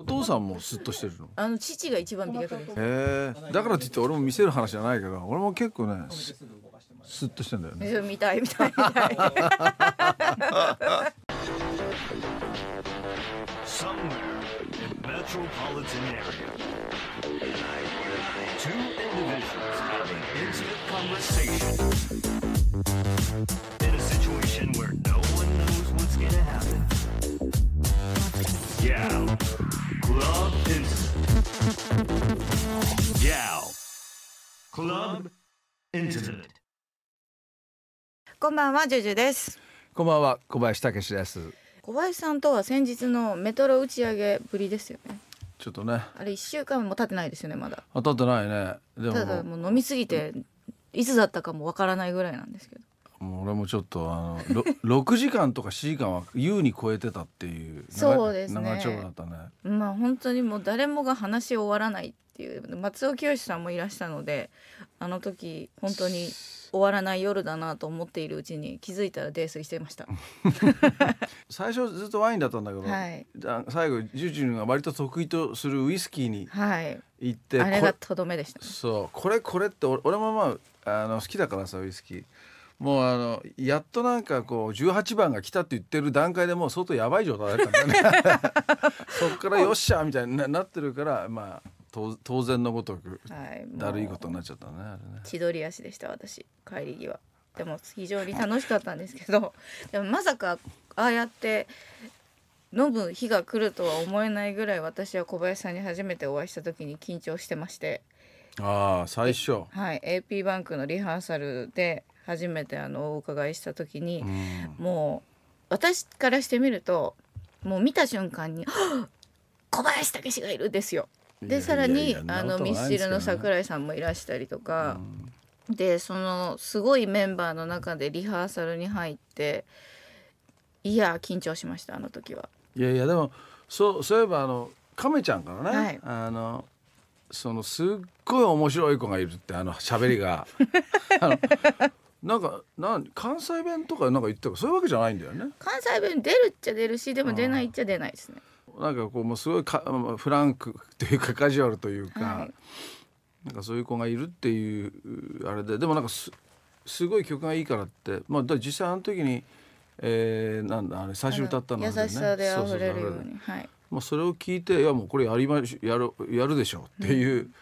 お父さんもスッとしてるの。あの父が一番美脚です。へえ。だからって言って俺も見せる話じゃないけど、俺も結構ね、スッとしてんだよね。見たい見たい見たい。Somewhere in metropolitan area, two individuals having intimate conversation in a situation where no one knows what's gonna happen. Yeah. Club Intimate. Gal. Club i n t i m a t こんばんはジュジュです。こんばんは、小林武史です。小林さんとは先日のメトロ打ち上げぶりですよね。ちょっとね、あれ一週間も経ってないですよねまだ。当たってないね。でただももう飲みすぎていつだったかもわからないぐらいなんですけど。もう俺もちょっとあの 六時間とか四時間は優に超えてたっていうそうですね。長丁だったね。まあ本当にもう誰もが話し終わらないっていう松尾清さんもいらしたので、あの時本当に終わらない夜だなと思っているうちに気づいたら泥酔してました。最初ずっとワインだったんだけど、はい、最後ジュジュンが割と得意とするウイスキーに行って、はい、あれがとどめでした、ね、そうこれこれって俺もまああの好きだからさウイスキー。もうあのやっとなんかこう18番が来たって言ってる段階でもう相当やばい状態だったんだね そっからよっしゃみたいになってるからまあ当然のごとくだるいことになっちゃったねはい、あれね千鳥足でした私帰り際でも非常に楽しかったんですけど でもまさかああやって飲む日が来るとは思えないぐらい私は小林さんに初めてお会いした時に緊張してましてああ最初はい AP バンクのリハーサルで初めてあのお伺いした時に、うん、もう私からしてみるともう見た瞬間に「小林武史がいる」ですよ。でさらにあのミスチルの桜井さんもいらしたりとか、うん、でそのすごいメンバーの中でリハーサルに入っていや緊張しましたあの時は。いやいやでもそうそういえばあの亀ちゃんからね、はい、あのそのすっごい面白い子がいるってあの喋りが あのなんかなん関西弁とかなんか言ってるそういうわけじゃないんだよね関西弁出るっちゃ出るしでも出ないっちゃ出ないですねなんかこうもうすごいかフランクというかカジュアルというか、はい、なんかそういう子がいるっていうあれででもなんかすすごい曲がいいからってまあ実際あの時に、えー、なんだあれ最初歌ったの、ね、優しさで溢れるようにはいまあ、それを聞いていやもうこれやりまやるやるでしょうっていう、うん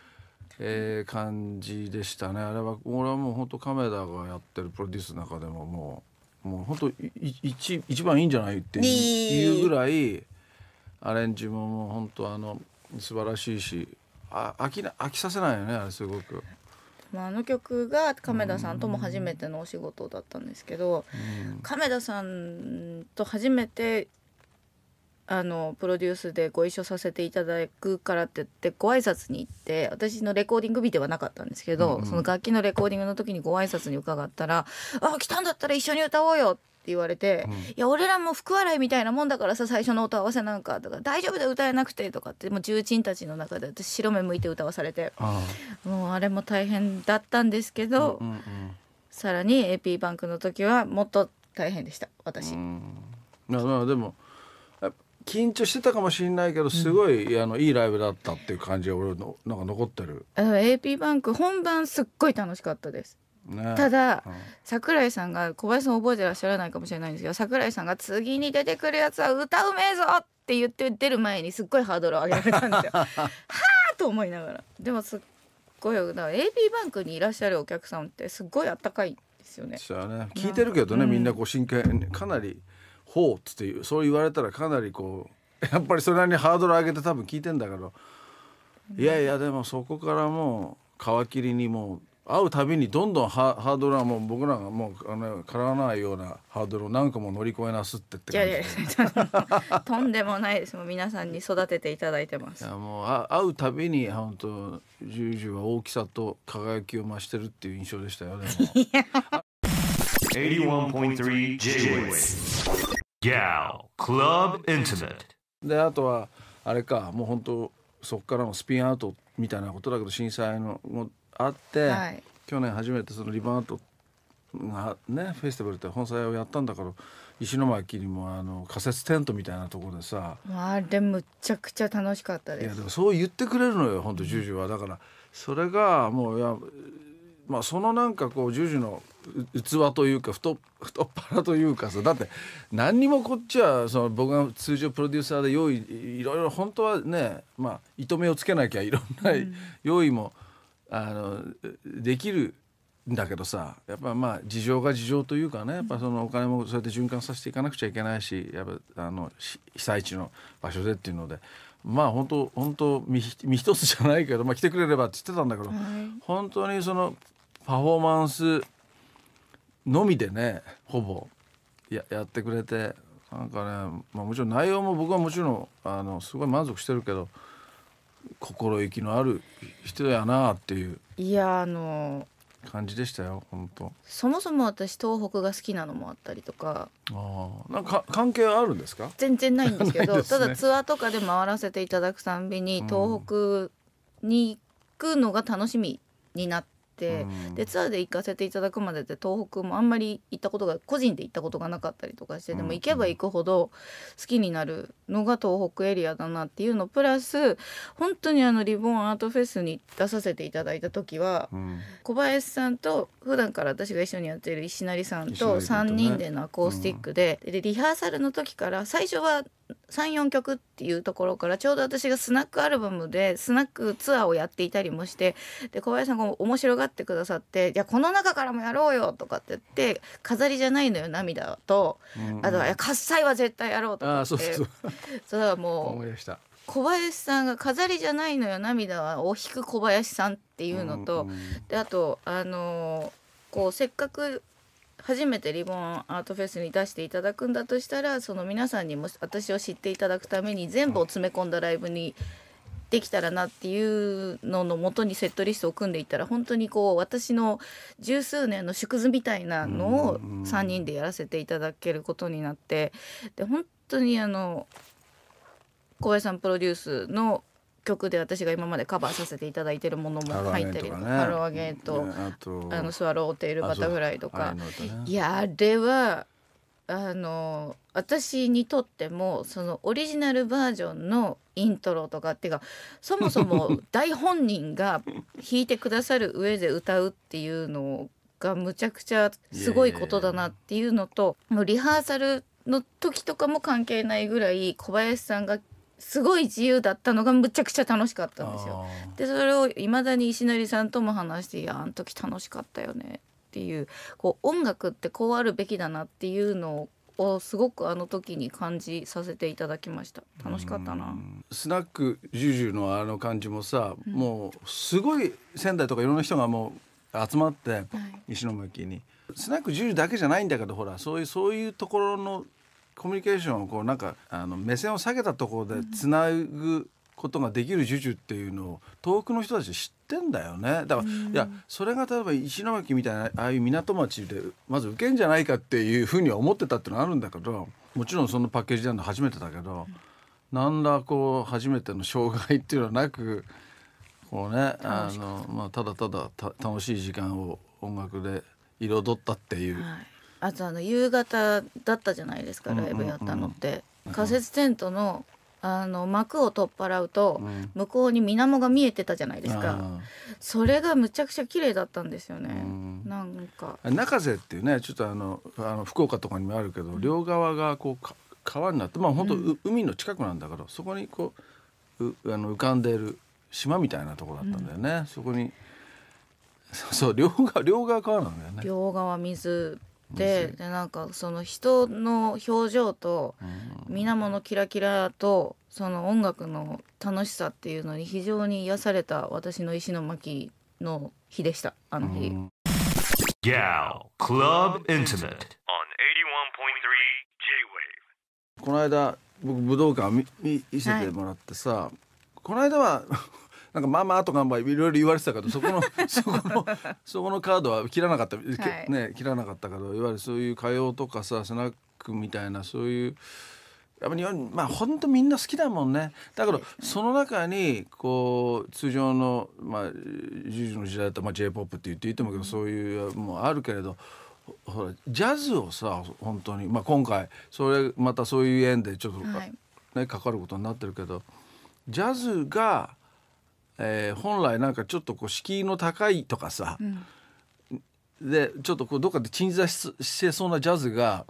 えー、感じでしたねあれは俺はもう本当亀田がやってるプロデュースの中でももうもう本当一一番いいんじゃないっていうぐらいアレンジももう本当あの素晴らしいしあ飽きな飽きさせないよねあれすごく。まあ、あの曲が亀田さんとも初めてのお仕事だったんですけど、うん、亀田さんと初めてあのプロデュースでご一緒させていただくからって言ってご挨拶に行って私のレコーディング日ではなかったんですけど、うんうん、その楽器のレコーディングの時にご挨拶に伺ったら「あ来たんだったら一緒に歌おうよ」って言われて「うん、いや俺らも福笑いみたいなもんだからさ最初の音合わせなんか」とか「大丈夫だ歌えなくて」とかってもう重鎮たちの中で私白目向いて歌わされてもうあれも大変だったんですけど、うんうんうん、さらに AP バンクの時はもっと大変でした私。まあでも緊張してたかもしれないけどすごい、うん、あのいいライブだったっていう感じが俺のなんか残ってる。AP バンク本番すっごい楽しかったです。ね、ただ、うん、桜井さんが小林さん覚えてらっしゃらないかもしれないんですけど桜井さんが「次に出てくるやつは歌うめえぞ!」って言って出る前にすっごいハードル上げられたんですよ。はあと思いながらでもすっごいだから AP バンクにいらっしゃるお客さんってすっごいあったかいですよね。ね聞いてるけどね、うん、みんなこう真剣かなり。ほうっつってそう言われたらかなりこう やっぱりそれなりにハードル上げて多分聞いてんだけど、いやいやでもそこからもう皮切りにもう会うたびにどんどんハードルはもう僕らがもうあのからないようなハードルを何個も乗り越えなすってって感じ とんでもないですもう皆さんに育てていただいてますいやもうあ会うたびに本当ジュージュは大きさと輝きを増してるっていう印象でしたよで も。81.3 J-Wave Gal Club Intimate であとはあれかもう本当そこからのスピンアウトみたいなことだけど震災のもあって、はい、去年初めてそのリバウンドがねフェスティバルって本祭をやったんだから石巻にもあの仮設テントみたいなところでさあれむちゃくちゃ楽しかったですいやでもそう言ってくれるのよ本当ジュジュはだからそれがもういやまあ、そのなんかこうジュジュの器というか太太っ腹というかさだって何にもこっちはその僕が通常プロデューサーで用意いろいろ本当はね、まあ、糸目をつけなきゃいろんな用意も、うん、あのできるんだけどさやっぱまあ事情が事情というかねやっぱそのお金もそうやって循環させていかなくちゃいけないしやっぱあの被災地の場所でっていうので。まあ本当本当身身一つじゃないけど、まあ、来てくれればって言ってたんだけど、はい、本当にそのパフォーマンスのみでねほぼややってくれてなんかね、まあ、もちろん内容も僕はもちろんあのすごい満足してるけど心意気のある人やなっていういやあの感じでしたよ本当そもそも私東北が好きなのもあったりとかあなんか関係あるんですか全然ないんですけどね、ただツアーとかで回らせていただくたんびに東北に行くのが楽しみになって。、うん、でツアーで行かせていただくまでって東北もあんまり行ったことが個人で行ったことがなかったりとかしてでも行けば行くほど好きになるのが東北エリアだなっていうのプラス本当にあのリボンアートフェスに出させていただいた時は、うん、小林さんと普段から私が一緒にやってる石成さんと3人でのアコースティックで,、でリハーサルの時から最初は34曲っていうところからちょうど私がスナックアルバムでスナックツアーをやっていたりもしてで小林さんが面白がってくださって「いやこの中からもやろうよ」とかって言って「飾りじゃないのよ涙と」あとは「喝采は絶対やろう」とかってそれはもう小林さんが「飾りじゃないのよ涙」を弾く小林さんっていうのとであとあのこうせっかく初めてリボンアートフェスに出していただくんだとしたらその皆さんにも私を知っていただくために全部を詰め込んだライブにできたらなっていうののもとにセットリストを組んでいったら本当にこう私の十数年の縮図みたいなのを3人でやらせていただけることになってで本当にあの小林さんプロデュースの曲で私が今までカバーさせていただいてるものも入ったりハローアゲート、ね、とあのスワローテールバタフライとか、ね、いやあれはあの私にとってもそのオリジナルバージョンのイントロとかっていうかそもそも大 本人が弾いてくださる上で歌うっていうのがむちゃくちゃすごいことだなっていうのともうリハーサルの時とかも関係ないぐらい小林さんがすごい自由だったのがむちゃくちゃ楽しかったんですよ。でそれをいまだに石成さんとも話して「いやあの時楽しかったよね」っていうこう音楽ってこうあるべきだなっていうのをすごくあの時に感じさせていただきました楽しかったなスナックジュジュのあの感じもさ、うん、もうすごい仙台とかいろんな人がもう集まって、はい、石巻に。スナックジュジュだけじゃないんだけどほらそういうそういうところのコミュニケーションをこうなんかあの目線を下げたところでつなぐことができるジュジュっていうのを遠くの人たち知ってんだよねだから、いやそれが例えば石巻みたいなああいう港町でまず受けんじゃないかっていうふうには思ってたってのはあるんだけどもちろんそのパッケージなの初めてだけど、うん、何らこう初めての障害っていうのはなくこうねあの、まあ、ただただ楽しい時間を音楽で彩ったっていう。はいあとあの夕方だったじゃないですかライブやったのって、仮設テントのあの幕を取っ払うと、向こうに水面が見えてたじゃないですかそれがむちゃくちゃ綺麗だったんですよね、うん、なんか中瀬っていうねちょっとあのあの福岡とかにもあるけど両側がこう川になってまあ本当、うん、海の近くなんだけどそこにこうあの浮かんでいる島みたいなとこだったんだよね、うん、そこにそう両側両側川なんだよね両側水でなんかその人の表情と水面のキラキラとその音楽の楽しさっていうのに非常に癒された私の石巻の日でしたあの日。この間僕武道館見見見せてもらってさ、はい、この間はなんかママとかいろいろ言われてたけどそこの そこのそこのカードは切らなかった、はいね切らなかったけどいわゆるそういう歌謡とかさスナックみたいなそういう。やっぱ日本まあ本当みんな好きだもんねだけどその中にこう通常のまあ十時の時代だったら j p o p って言っていてもけどそういうもうあるけれどほらジャズをさ本当にまあ今回それまたそういう縁でちょっと、ね、かかることになってるけどジャズがえー、本来なんかちょっとこう敷居の高いとかさ、うん、でちょっとこうどっかで鎮座してそうなジャズが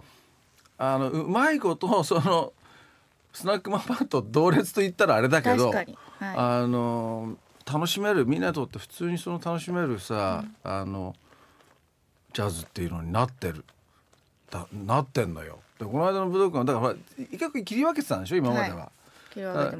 あのうまいこと そのスナックマンパーと同列と言ったらあれだけど、はい、あの楽しめるみんなにとって普通にその楽しめるさ、うん、あのジャズっていうのになってるだなってんのよ。でこの間の武道館だから結局切り分けてたんでしょ今までは。はい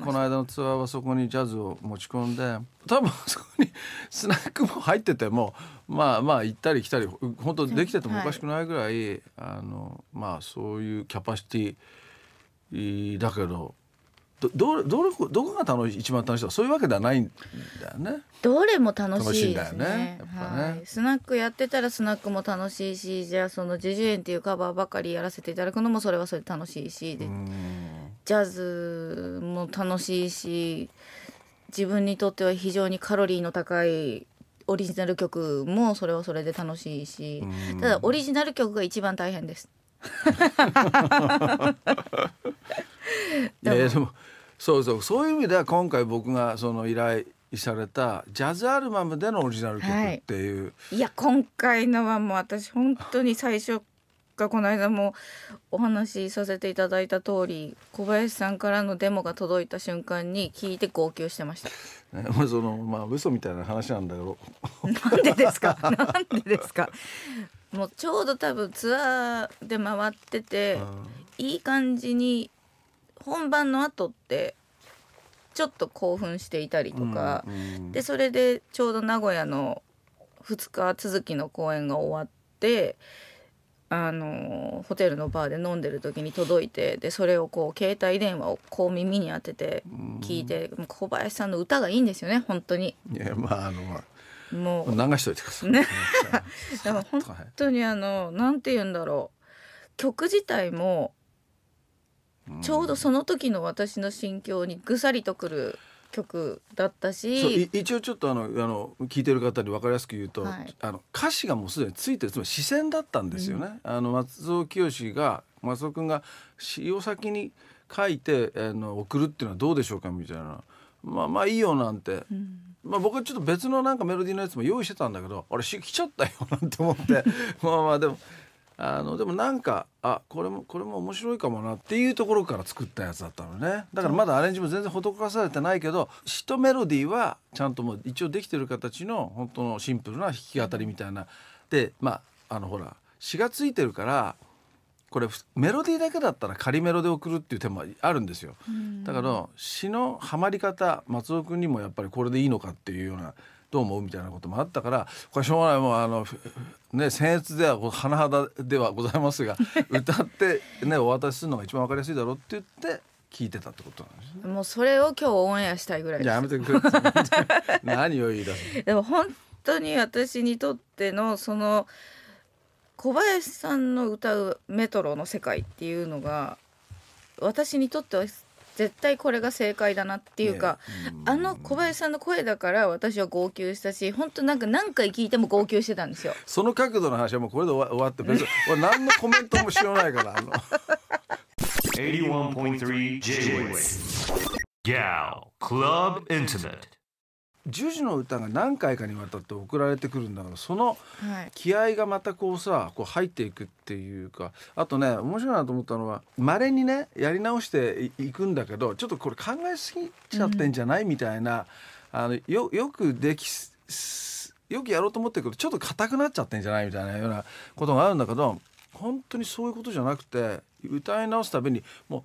この間のツアーはそこにジャズを持ち込んで多分そこに スナックも入っててもまあまあ行ったり来たり本当できててもおかしくないぐらい、はい、あのまあそういうキャパシティだけどどどどれどこが楽しい一番楽しいそういうわけではないんだよね。どれも楽しいですね。ねはい、スナックやってたらスナックも楽しいしじゃあその「ジュジュエン」っていうカバーばかりやらせていただくのもそれはそれで楽しいしで。ジャズも楽しいし自分にとっては非常にカロリーの高いオリジナル曲もそれはそれで楽しいし、ただオリジナル曲が一番大変です。いやでもそうそうそういう意味では今回僕がその依頼されたジャズアルバムでのオリジナル曲っていう、はい、いや今回のはもう私本当に最初果この間もお話しさせていただいた通り小林さんからのデモが届いた瞬間に聞いて号泣してました。そのまあ嘘みたいな話なんだけどなんでですか なんでですかもうちょうど多分ツアーで回ってていい感じに本番の後ってちょっと興奮していたりとか、うんうん、でそれでちょうど名古屋の2日続きの公演が終わってあのホテルのバーで飲んでる時に届いてでそれをこう携帯電話をこう耳に当てて聞いて小林さんの歌がいいんですよね本当に。いやまああのもう流しといてください。ね、だから本当にあのなんて言うんだろう曲自体もちょうどその時の私の心境にぐさりとくる曲だったし一応ちょっとあのあの聞いてる方に分かりやすく言うと、はい、あの歌詞がもうすでについてるつまり視線だったんですよね。うん、あの松尾清が松尾君が詩を先に書いてあの送るっていうのはどうでしょうかみたいな。まあまあいいよなんて、うん、まあ僕はちょっと別のなんかメロディーのやつも用意してたんだけどあれ来ちゃったよなんて思って まあまあでもあのでもなんかあこれもこれも面白いかもなっていうところから作ったやつだったのねだからまだアレンジも全然施されてないけどとメロディーはちゃんともう一応できてる形の本当のシンプルな弾き語りみたいなでまああのほら詞がついてるからこれメロディーだけだったら仮メロで送るっていう手もあるんですよだから詩のハマり方松尾君にもやっぱりこれでいいのかっていうようなどう思うみたいなこともあったからこれしょうがないもうあのね僭越では甚だではございますが 歌ってねお渡しするのが一番わかりやすいだろうって言って聞いてたってことなんですね。もうそれを今日オンエアしたいぐらいです。やめてください。何を言い出す。でも本当に私にとってのその小林さんの歌うメトロの世界っていうのが私にとっては絶対これが正解だなっていうか、ね、あの小林さんの声だから私は号泣したし本当なんか何回聞いても号泣してたんですよその角度の話はもうこれで終わって別に俺 何のコメントも知らないからあの 81.3JWAVE GAL CLUB INTIMATE 十字の歌が何回かにわたって送られてくるんだけどその気合がまたこうさこう入っていくっていうかあとね面白いなと思ったのはまれにねやり直していくんだけどちょっとこれ考えすぎちゃってんじゃない、うん、みたいなあのよよくできよくやろうと思ってるけどちょっと硬くなっちゃってんじゃないみたいなようなことがあるんだけど本当にそういうことじゃなくて歌い直すたびにもう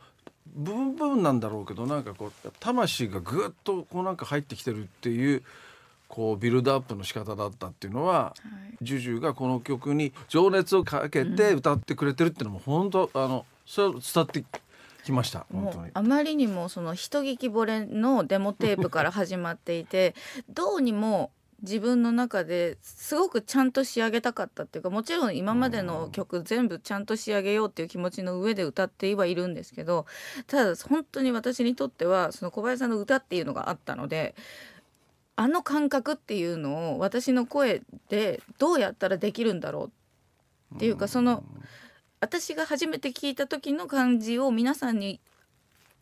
部分部分なんだろうけどなんかこう魂がぐっとこうなんか入ってきてるっていうこうビルドアップの仕方だったっていうのは、はい、ジュジュがこの曲に情熱をかけて歌ってくれてるっていうのも本当、うん、あのそれ伝わってきました本当にあまりにもその人聞きぼれのデモテープから始まっていてどうにも自分の中ですごくちゃんと仕上げたかったっていうかもちろん今までの曲全部ちゃんと仕上げようっていう気持ちの上で歌ってはいるんですけどただ本当に私にとってはその小林さんの歌っていうのがあったのであの感覚っていうのを私の声でどうやったらできるんだろうっていうかその私が初めて聞いた時の感じを皆さんに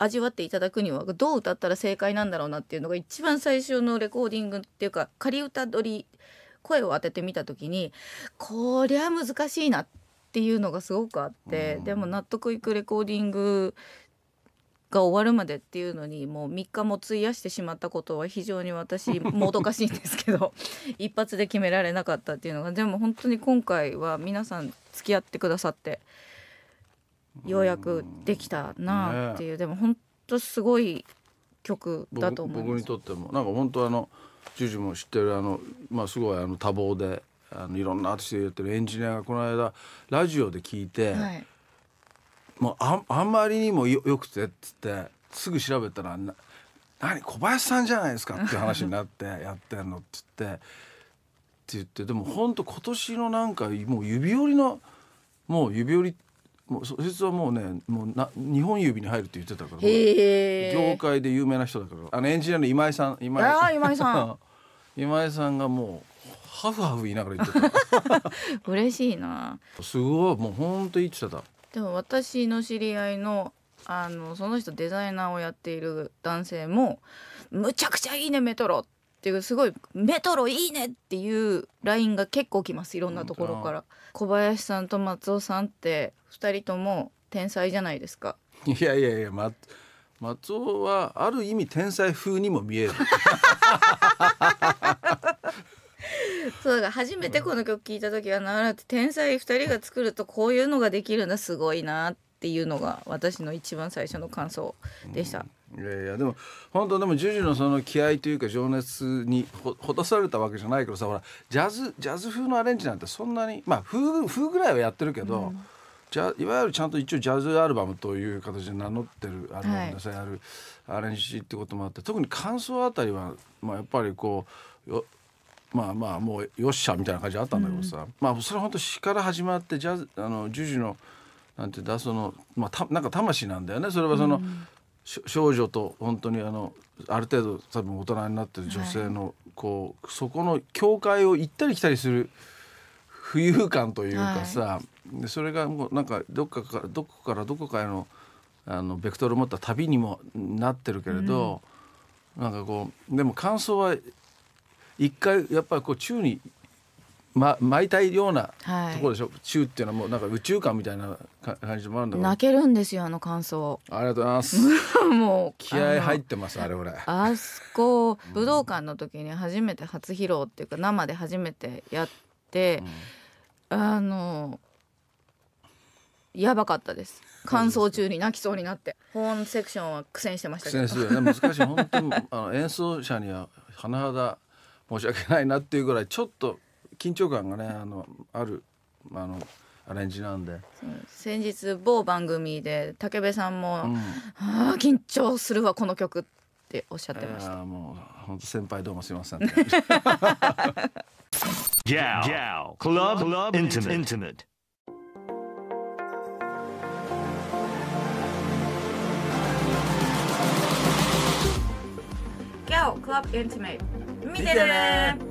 味わっていただくにはどう歌ったら正解なんだろうなっていうのが一番最初のレコーディングっていうか仮歌取り声を当ててみた時にこりゃ難しいなっていうのがすごくあって、うん、でも納得いくレコーディングが終わるまでっていうのにもう3日も費やしてしまったことは非常に私もどかしいんですけど 一発で決められなかったっていうのがでも本当に今回は皆さん付き合ってくださってようやくできたなっていう、ね、でも本当すごい曲だと思い僕にとってもなんか本当あのジュジュも知ってるあの、まあ、すごいあの多忙であのいろんなアーティストでやってるエンジニアがこの間ラジオで聞いて、はい、もうああんまりにもよよくてっつってすぐ調べたらな何小林さんじゃないですかって話になって やってんのっつってって言ってでも本当今年のなんかもう指折りのもう指折りってもうそいつはもうねもうな日本指に入るって言ってたから業界で有名な人だからあのエンジニアの今井さん今井今井さん 今井さんがもうハフハフ言いながら言ってた 嬉しいなすごいもうほんと言ってたでも私の知り合いのあのその人デザイナーをやっている男性も「むちゃくちゃいいねメトロ」っっていうすごい「メトロいいね!」っていうラインが結構来ますいろんなところから。小林さんと松尾さんって2人とも天才じゃないですか。いやいやいや、ま、松尾はある意味天才風にも見える。そうだ初めてこの曲聴いた時はなあって天才2人が作るとこういうのができるんだすごいなっていうのが私の一番最初の感想でした。うんいやいやでも本当でもジュジュのその気合というか情熱にほほとされたわけじゃないけどさほらジャズジャズ風のアレンジなんてそんなにまあ風風ぐらいはやってるけど、うん、じゃいわゆるちゃんと一応ジャズアルバムという形で名乗ってるはい、やるアレンジってこともあって特に感想あたりは、まあ、やっぱりこうよまあまあもうよっしゃみたいな感じあったんだけどさ、うん、まあそれ本当詩から始まってジャズあのジュジュのなんてだそのまあたなんか魂なんだよねそれはその、うん少女と本当にあのある程度多分大人になってる女性の、こうそこの境界を行ったり来たりする浮遊感というかさ、でそれがもうなんかどっかからどこからどこかへのあのベクトルを持った旅にもなってるけれど、うん、なんかこうでも感想は一回やっぱりこう宙にま、巻いたいようなところでしょ、はい、宙っていうのはもうなんか宇宙観みたいな感じもあるんだ泣けるんですよあの感想ありがとうございます もう気合入ってますあれ俺あそこ武道館の時に初めて初披露っていうか生で初めてやって、うん、あのやばかったです感想中に泣きそうになって本セクションは苦戦してましたけど苦戦、ね、難しい本当にあの演奏者には甚だ申し訳ないなっていうぐらいちょっと緊張感がねあのあるあのアレンジなんで先日某番組で武部さんも「うん、あ緊張するわこの曲」っておっしゃってましたもう本当先輩どうもすいません、ね Gal. Gal. Club, c l ギャオクラブインティメイ見てるね